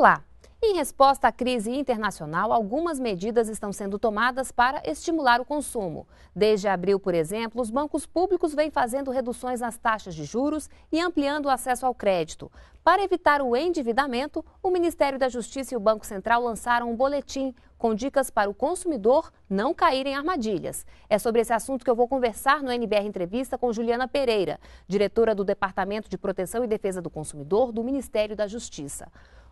Olá! Em resposta à crise internacional, algumas medidas estão sendo tomadas para estimular o consumo. Desde abril, por exemplo, os bancos públicos vêm fazendo reduções nas taxas de juros e ampliando o acesso ao crédito. Para evitar o endividamento, o Ministério da Justiça e o Banco Central lançaram um boletim com dicas para o consumidor não cair em armadilhas. É sobre esse assunto que eu vou conversar no NBR Entrevista com Juliana Pereira, diretora do Departamento de Proteção e Defesa do Consumidor do Ministério da Justiça.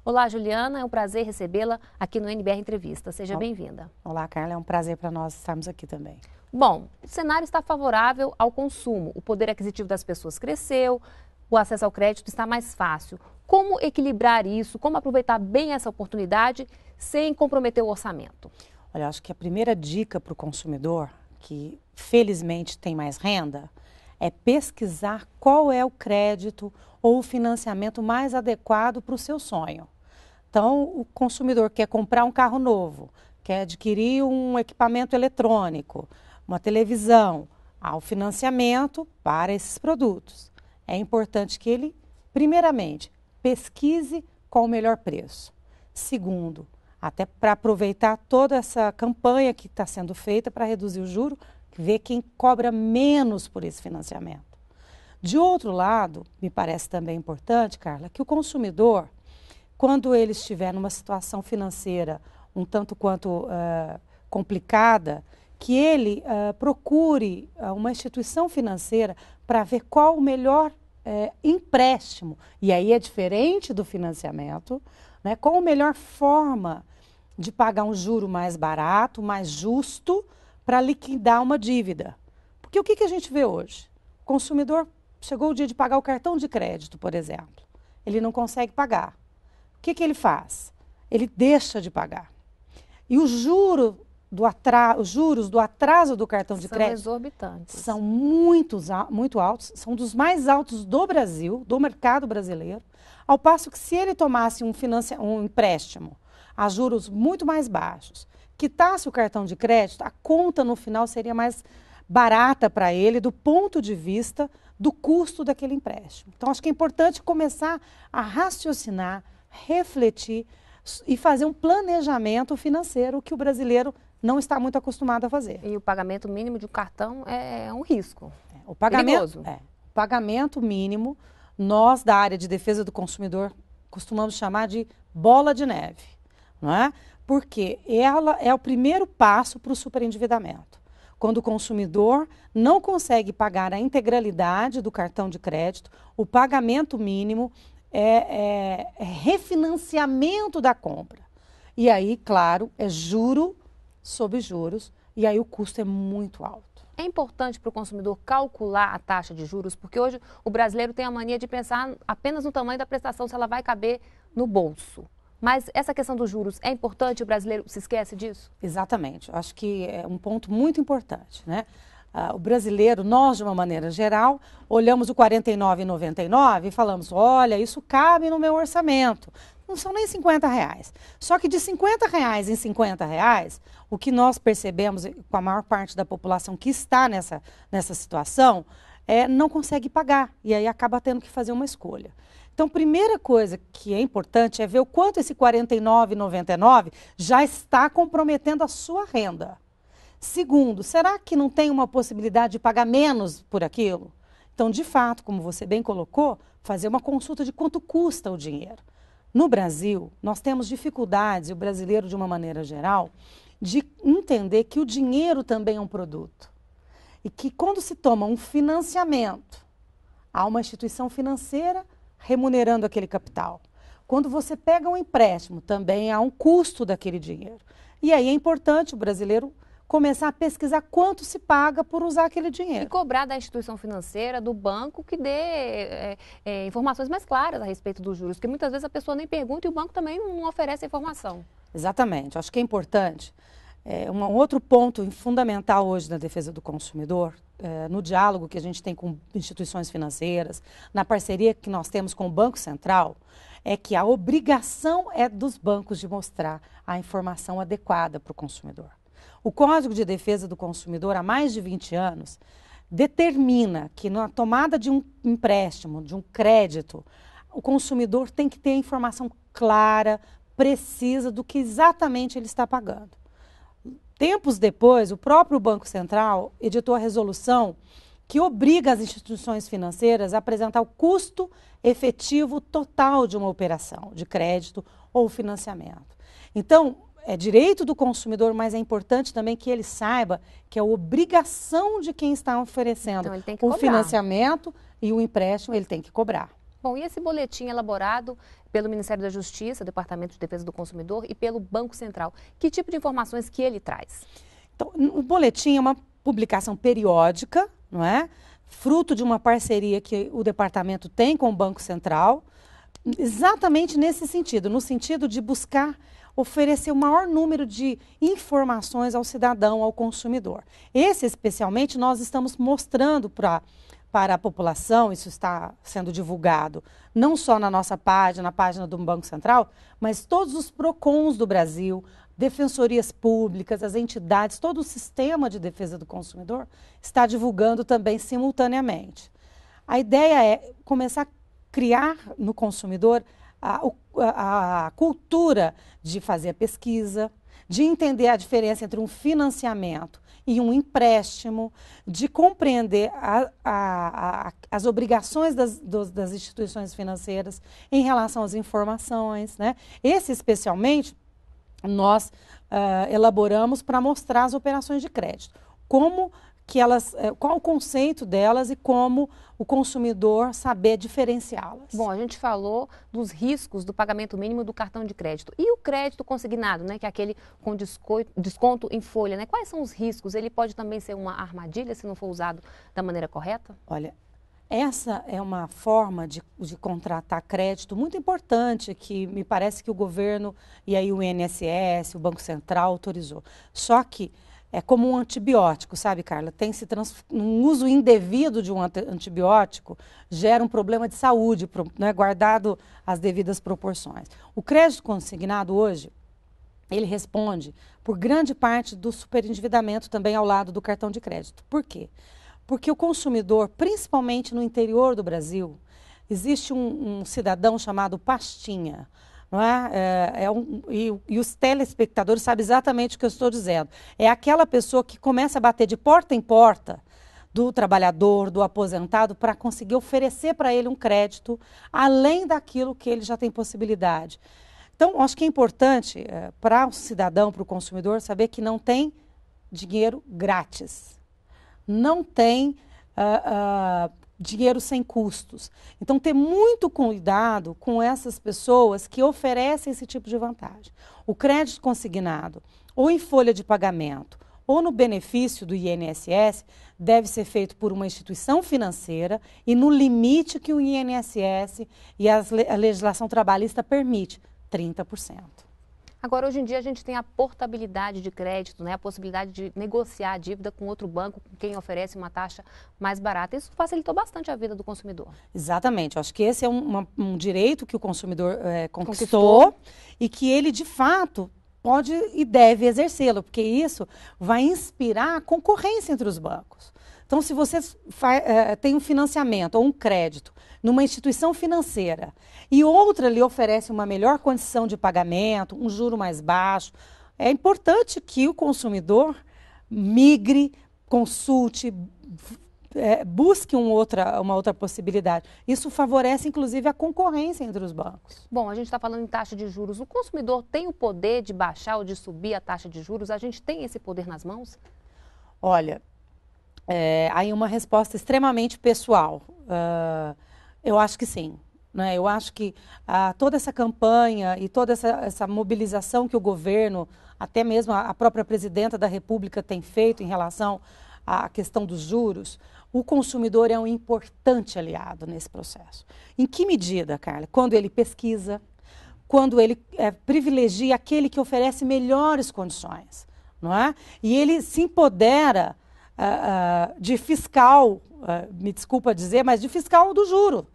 Olá, Juliana, é um prazer recebê-la aqui no NBR Entrevista. Seja bem-vinda. Olá, Carla, é um prazer para nós estarmos aqui também. Bom, o cenário está favorável ao consumo, o poder aquisitivo das pessoas cresceu, o acesso ao crédito está mais fácil. Como equilibrar isso? Como aproveitar bem essa oportunidade sem comprometer o orçamento? Olha, acho que a primeira dica para o consumidor, que felizmente tem mais renda, é pesquisar qual é o crédito ou o financiamento mais adequado para o seu sonho. Então, o consumidor quer comprar um carro novo, quer adquirir um equipamento eletrônico, uma televisão, há o financiamento para esses produtos. É importante que ele, primeiramente, pesquise qual o melhor preço. Segundo, até para aproveitar toda essa campanha que está sendo feita para reduzir o juro, ver quem cobra menos por esse financiamento. De outro lado, me parece também importante, Carla, que o consumidor quando ele estiver numa situação financeira um tanto quanto uh, complicada, que ele uh, procure eh, uma instituição financeira para ver qual o melhor uh, empréstimo. E aí é diferente do financiamento, né? qual a melhor forma de pagar um juro mais barato, mais justo, para liquidar uma dívida. Porque o que, que a gente vê hoje? O consumidor chegou o dia de pagar o cartão de crédito, por exemplo. Ele não consegue pagar o que, que ele faz? Ele deixa de pagar. E o juro do os juros do atraso do cartão de são crédito exorbitantes. são muito altos, são dos mais altos do Brasil, do mercado brasileiro, ao passo que se ele tomasse um, um empréstimo a juros muito mais baixos, quitasse o cartão de crédito, a conta no final seria mais barata para ele do ponto de vista do custo daquele empréstimo. Então, acho que é importante começar a raciocinar refletir e fazer um planejamento financeiro que o brasileiro não está muito acostumado a fazer. E o pagamento mínimo de um cartão é, é um risco. É, o pagamento, é, o pagamento mínimo, nós da área de defesa do consumidor costumamos chamar de bola de neve, não é? Porque ela é o primeiro passo para o superendividamento. Quando o consumidor não consegue pagar a integralidade do cartão de crédito, o pagamento mínimo, é, é, é, refinanciamento da compra. E aí, claro, é juro sobre juros, e aí o custo é muito alto. É importante para o consumidor calcular a taxa de juros, porque hoje o brasileiro tem a mania de pensar apenas no tamanho da prestação, se ela vai caber no bolso. Mas essa questão dos juros é importante? O brasileiro se esquece disso? Exatamente. Acho que é um ponto muito importante. Né? Ah, o brasileiro, nós de uma maneira geral, olhamos o 49,99 e falamos: olha, isso cabe no meu orçamento. Não são nem 50 reais. Só que de 50 reais em 50 reais, o que nós percebemos com a maior parte da população que está nessa, nessa situação é, não consegue pagar. E aí acaba tendo que fazer uma escolha. Então, primeira coisa que é importante é ver o quanto esse 49,99 já está comprometendo a sua renda. Segundo, será que não tem uma possibilidade de pagar menos por aquilo? Então, de fato, como você bem colocou, fazer uma consulta de quanto custa o dinheiro. No Brasil, nós temos dificuldades, e o brasileiro de uma maneira geral, de entender que o dinheiro também é um produto. E que quando se toma um financiamento, há uma instituição financeira remunerando aquele capital. Quando você pega um empréstimo, também há um custo daquele dinheiro. E aí é importante o brasileiro começar a pesquisar quanto se paga por usar aquele dinheiro. E cobrar da instituição financeira, do banco, que dê é, é, informações mais claras a respeito dos juros, porque muitas vezes a pessoa nem pergunta e o banco também não oferece informação. Exatamente, acho que é importante. É, um outro ponto fundamental hoje na defesa do consumidor, é, no diálogo que a gente tem com instituições financeiras, na parceria que nós temos com o Banco Central, é que a obrigação é dos bancos de mostrar a informação adequada para o consumidor. O Código de Defesa do Consumidor, há mais de 20 anos, determina que na tomada de um empréstimo, de um crédito, o consumidor tem que ter a informação clara, precisa do que exatamente ele está pagando. Tempos depois, o próprio Banco Central editou a resolução que obriga as instituições financeiras a apresentar o custo efetivo total de uma operação de crédito ou financiamento. Então, é direito do consumidor, mas é importante também que ele saiba que é obrigação de quem está oferecendo então, o financiamento e o empréstimo, ele tem que cobrar. Bom, e esse boletim elaborado pelo Ministério da Justiça, Departamento de Defesa do Consumidor e pelo Banco Central, que tipo de informações que ele traz? Então, o boletim é uma publicação periódica, não é? Fruto de uma parceria que o departamento tem com o Banco Central, exatamente nesse sentido, no sentido de buscar oferecer o maior número de informações ao cidadão, ao consumidor. Esse, especialmente, nós estamos mostrando para para a população, isso está sendo divulgado não só na nossa página, na página do Banco Central, mas todos os PROCONs do Brasil, defensorias públicas, as entidades, todo o sistema de defesa do consumidor está divulgando também simultaneamente. A ideia é começar a criar no consumidor a, a, a cultura de fazer a pesquisa, de entender a diferença entre um financiamento e um empréstimo, de compreender a, a, a, as obrigações das, dos, das, instituições financeiras em relação às informações. Né? Esse, especialmente, nós uh, elaboramos para mostrar as operações de crédito. Como que elas, é, qual o conceito delas e como o consumidor saber diferenciá-las. Bom, a gente falou dos riscos do pagamento mínimo do cartão de crédito e o crédito consignado, né, que é aquele com desconto em folha, né? Quais são os riscos? Ele pode também ser uma armadilha se não for usado da maneira correta? Olha, essa é uma forma de, de, contratar crédito muito importante que me parece que o governo e aí o INSS, o Banco Central autorizou. Só que é como um antibiótico, sabe, Carla? Tem se trans... um uso indevido de um antibiótico gera um problema de saúde, né? guardado as devidas proporções. O crédito consignado hoje ele responde por grande parte do superendividamento também ao lado do cartão de crédito. Por quê? Porque o consumidor, principalmente no interior do Brasil, existe um, um cidadão chamado pastinha não é? é, é um, e, e, os telespectadores sabem exatamente o que eu estou dizendo. É aquela pessoa que começa a bater de porta em porta do trabalhador, do aposentado, para conseguir oferecer para ele um crédito além daquilo que ele já tem possibilidade. Então, acho que é importante é, para o cidadão, para o consumidor, saber que não tem dinheiro grátis. Não tem uh, uh, dinheiro sem custos. Então, ter muito cuidado com essas pessoas que oferecem esse tipo de vantagem. O crédito consignado, ou em folha de pagamento, ou no benefício do INSS, deve ser feito por uma instituição financeira e no limite que o INSS e a legislação trabalhista permite, 30%. Agora, hoje em dia, a gente tem a portabilidade de crédito, né? a possibilidade de negociar a dívida com outro banco, com quem oferece uma taxa mais barata. Isso facilitou bastante a vida do consumidor. Exatamente. Eu acho que esse é um, uma, um direito que o consumidor é, conquistou, conquistou e que ele, de fato, pode e deve exercê-lo, porque isso vai inspirar a concorrência entre os bancos. Então, se você eh, tem um financiamento ou um crédito numa instituição financeira e outra lhe oferece uma melhor condição de pagamento, um juro mais baixo, é importante que o consumidor migre, consulte, é, busque um outra, uma outra possibilidade. Isso favorece, inclusive, a concorrência entre os bancos. Bom, a gente está falando em taxa de juros. O consumidor tem o poder de baixar ou de subir a taxa de juros? A gente tem esse poder nas mãos? Olha, é, aí uma resposta extremamente pessoal. Uh, eu acho que sim. Né? Eu acho que uh, toda essa campanha e toda essa, essa mobilização que o governo, até mesmo a, a própria presidenta da República, tem feito em relação à questão dos juros, o consumidor é um importante aliado nesse processo. Em que medida, Carla? Quando ele pesquisa, quando ele é, privilegia aquele que oferece melhores condições, não é? E ele se empodera uh, de fiscal, uh, me desculpa dizer, mas de fiscal do juro.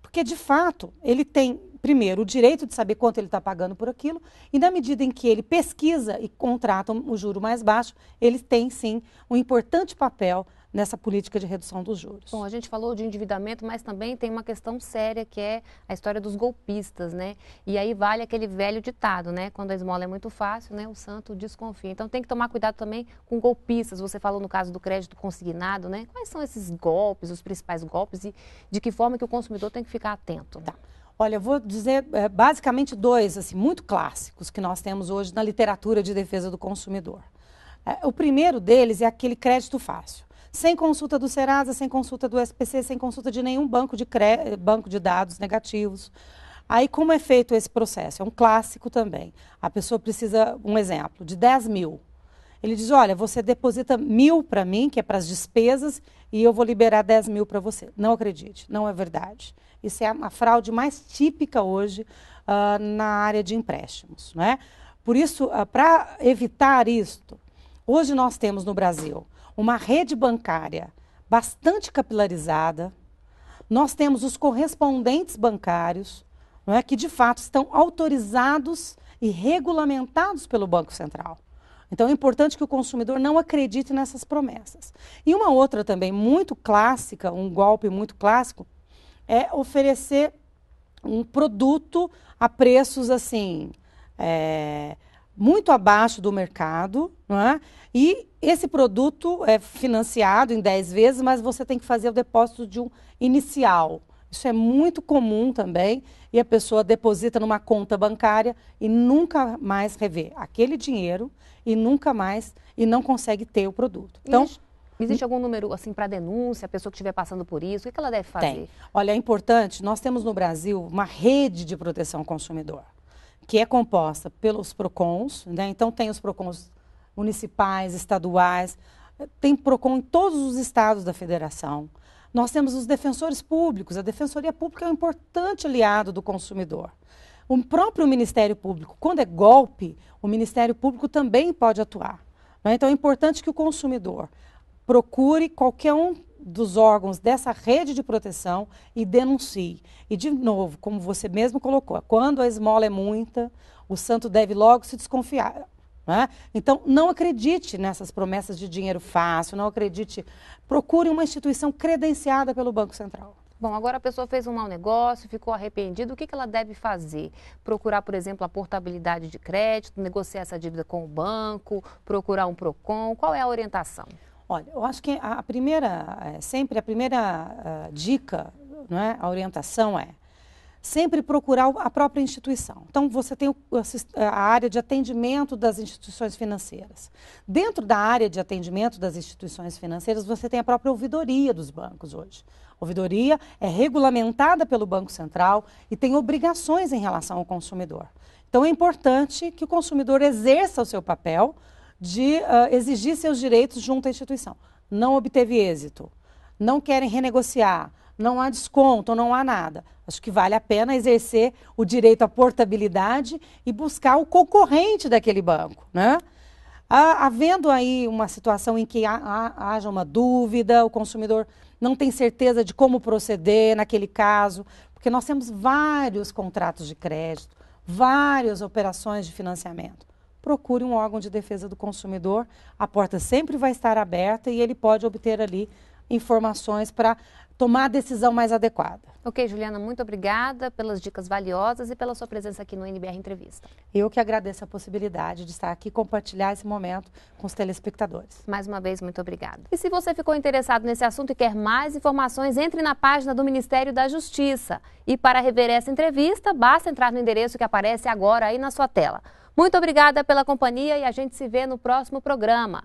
Porque, de fato, ele tem, primeiro, o direito de saber quanto ele está pagando por aquilo, e na medida em que ele pesquisa e contrata o um, um juro mais baixo, ele tem, sim, um importante papel nessa política de redução dos juros. Bom, a gente falou de endividamento, mas também tem uma questão séria que é a história dos golpistas, né? E aí vale aquele velho ditado, né? Quando a esmola é muito fácil, né? O santo desconfia. Então tem que tomar cuidado também com golpistas. Você falou no caso do crédito consignado, né? Quais são esses golpes, os principais golpes e de que forma que o consumidor tem que ficar atento? Tá. Olha, eu vou dizer eh, basicamente dois, assim, muito clássicos que nós temos hoje na literatura de defesa do consumidor. Eh, o primeiro deles é aquele crédito fácil sem consulta do Serasa, sem consulta do SPC, sem consulta de nenhum banco de, cre... banco de dados negativos. Aí, como é feito esse processo? É um clássico também. A pessoa precisa, um exemplo, de 10 mil. Ele diz: Olha, você deposita mil para mim, que é para as despesas, e eu vou liberar 10 mil para você. Não acredite, não é verdade. Isso é a fraude mais típica hoje uh, na área de empréstimos. Não é? Por isso, uh, ah, para evitar isto, hoje nós temos no Brasil uma rede bancária bastante capilarizada. Nós temos os correspondentes bancários, não é, que de fato estão autorizados e regulamentados pelo Banco Central. Então é importante que o consumidor não acredite nessas promessas. E uma outra também muito clássica, um golpe muito clássico, é oferecer um produto a preços assim é, muito abaixo do mercado, não é? E esse produto é financiado em 10 vezes, mas você tem que fazer o depósito de um inicial. Isso é muito comum também e a pessoa deposita numa conta bancária e nunca mais revê aquele dinheiro e nunca mais e não consegue ter o produto. Então, existe, existe algum número assim para denúncia, a pessoa que estiver passando por isso, o que ela deve fazer? Tem. Olha, é importante, nós temos no Brasil uma rede de proteção ao consumidor, que é composta pelos PROCONs, né? Então tem os PROCONs municipais, estaduais, tem PROCON em todos os estados da federação. Nós temos os defensores públicos, a Defensoria Pública é um importante aliado do consumidor. O próprio Ministério Público, quando é golpe, o Ministério Público também pode atuar. Né? Então é importante que o consumidor procure qualquer um dos órgãos dessa rede de proteção e denuncie. E, de novo, como você mesmo colocou, quando a esmola é muita, o santo deve logo se desconfiar. Né? Então, não acredite nessas promessas de dinheiro fácil, não acredite. Procure uma instituição credenciada pelo Banco Central. Bom, agora a pessoa fez um mau negócio, ficou arrependida, o que, que ela deve fazer? Procurar, por exemplo, a portabilidade de crédito, negociar essa dívida com o banco, procurar um PROCON, qual é a orientação? Olha, eu acho que a primeira, é, sempre a primeira ah, dica, não é? a orientação é sempre procurar a própria instituição. Então, você tem a área de atendimento das instituições financeiras. Dentro da área de atendimento das instituições financeiras, você tem a própria ouvidoria dos bancos hoje. A ouvidoria é regulamentada pelo Banco Central e tem obrigações em relação ao consumidor. Então, é importante que o consumidor exerça o seu papel de uh, exigir seus direitos junto à instituição. Não obteve êxito, não querem renegociar, não há desconto, não há nada. Acho que vale a pena exercer o direito à portabilidade e buscar o concorrente daquele banco, né? Ah, havendo aí uma situação em que haja uma dúvida, o consumidor não tem certeza de como proceder naquele caso, porque nós temos vários contratos de crédito, várias operações de financiamento. Procure um órgão de defesa do consumidor, a porta sempre vai estar aberta e ele pode obter ali informações para tomar a decisão mais adequada. Ok, Juliana, muito obrigada pelas dicas valiosas e pela sua presença aqui no NBR Entrevista. Eu que agradeço a possibilidade de estar aqui e compartilhar esse momento com os telespectadores. Mais uma vez, muito obrigada. E se você ficou interessado nesse assunto e quer mais informações, entre na página do Ministério da Justiça. E para rever essa entrevista, basta entrar no endereço que aparece agora aí na sua tela. Muito obrigada pela companhia e a gente se vê no próximo programa.